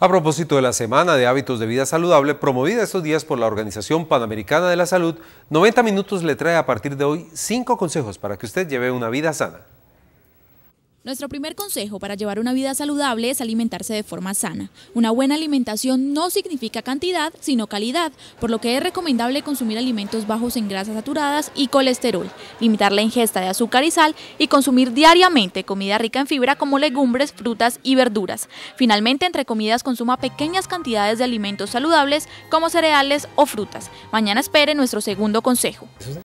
A propósito de la Semana de Hábitos de Vida Saludable, promovida estos días por la Organización Panamericana de la Salud, 90 Minutos le trae a partir de hoy 5 consejos para que usted lleve una vida sana. Nuestro primer consejo para llevar una vida saludable es alimentarse de forma sana. Una buena alimentación no significa cantidad, sino calidad, por lo que es recomendable consumir alimentos bajos en grasas saturadas y colesterol, limitar la ingesta de azúcar y sal y consumir diariamente comida rica en fibra como legumbres, frutas y verduras. Finalmente, entre comidas consuma pequeñas cantidades de alimentos saludables como cereales o frutas. Mañana espere nuestro segundo consejo.